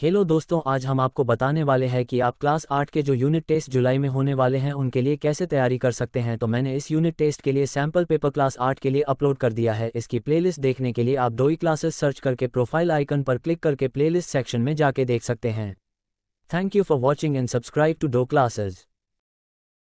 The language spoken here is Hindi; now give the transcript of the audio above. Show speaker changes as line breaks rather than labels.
हेलो दोस्तों आज हम आपको बताने वाले हैं कि आप क्लास आठ के जो यूनिट टेस्ट जुलाई में होने वाले हैं उनके लिए कैसे तैयारी कर सकते हैं तो मैंने इस यूनिट टेस्ट के लिए सैंपल पेपर क्लास आठ के लिए अपलोड कर दिया है इसकी प्लेलिस्ट देखने के लिए आप दो ही क्लासेस सर्च करके प्रोफाइल आइकन पर क्लिक करके प्लेलिस्ट सेक्शन में जाके देख सकते हैं thank you for watching and subscribe to do classes